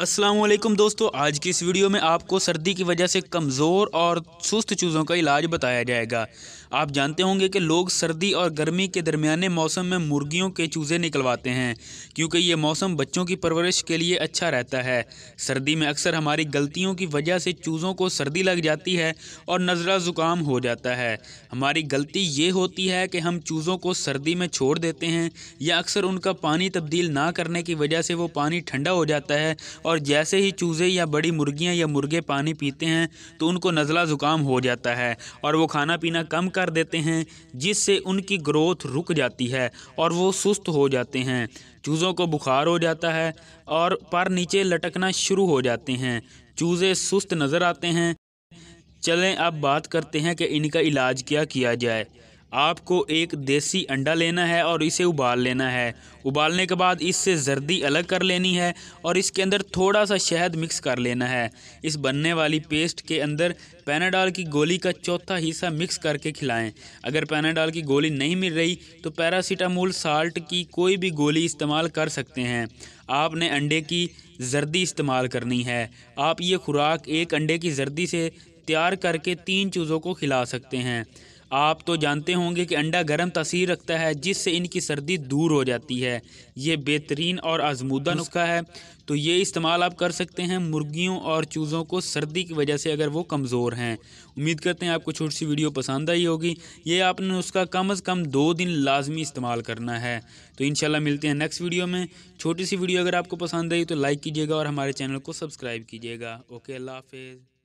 असलम दोस्तों आज की इस वीडियो में आपको सर्दी की वजह से कमज़ोर और सुस्त चूज़ों का इलाज बताया जाएगा आप जानते होंगे कि लोग सर्दी और गर्मी के दरमियाने मौसम में मुर्गियों के चूज़े निकलवाते हैं क्योंकि ये मौसम बच्चों की परवरिश के लिए अच्छा रहता है सर्दी में अक्सर हमारी गलतियों की वजह से चूज़ों को सर्दी लग जाती है और नज़ला ज़ुकाम हो जाता है हमारी गलती ये होती है कि हम चूज़ों को सर्दी में छोड़ देते हैं या अक्सर उनका पानी तब्दील ना करने की वजह से वो पानी ठंडा हो जाता है और जैसे ही चूज़े या बड़ी मुर्गियाँ या मुर्गे पानी पीते हैं तो उनको नज़ला ज़ुकाम हो जाता है और वो खाना पीना कम कर देते हैं जिससे उनकी ग्रोथ रुक जाती है और वो सुस्त हो जाते हैं चूज़ों को बुखार हो जाता है और पर नीचे लटकना शुरू हो जाते हैं चूज़े सुस्त नज़र आते हैं चलें अब बात करते हैं कि इनका इलाज क्या किया जाए आपको एक देसी अंडा लेना है और इसे उबाल लेना है उबालने के बाद इससे जर्दी अलग कर लेनी है और इसके अंदर थोड़ा सा शहद मिक्स कर लेना है इस बनने वाली पेस्ट के अंदर पैनाडाल की गोली का चौथा हिस्सा मिक्स करके खिलाएं अगर पैनाडाल की गोली नहीं मिल रही तो पैरासीटामोल साल्ट की कोई भी गोली इस्तेमाल कर सकते हैं आपने अंडे की जर्दी इस्तेमाल करनी है आप ये खुराक एक अंडे की जर्दी से तैयार करके तीन चूज़ों को खिला सकते हैं आप तो जानते होंगे कि अंडा गर्म तसीर रखता है जिससे इनकी सर्दी दूर हो जाती है ये बेहतरीन और आजमूदा नुस्खा है तो ये इस्तेमाल आप कर सकते हैं मुर्गियों और चूज़ों को सर्दी की वजह से अगर वो कमज़ोर हैं उम्मीद करते हैं आपको छोटी सी वीडियो पसंद आई होगी ये आपने उसका कम अज़ कम दो दिन लाजमी इस्तेमाल करना है तो इन मिलते हैं नेक्स्ट वीडियो में छोटी सी वीडियो अगर आपको पसंद आई तो लाइक कीजिएगा और हमारे चैनल को सब्सक्राइब कीजिएगा ओके अल्लाह हाफिज़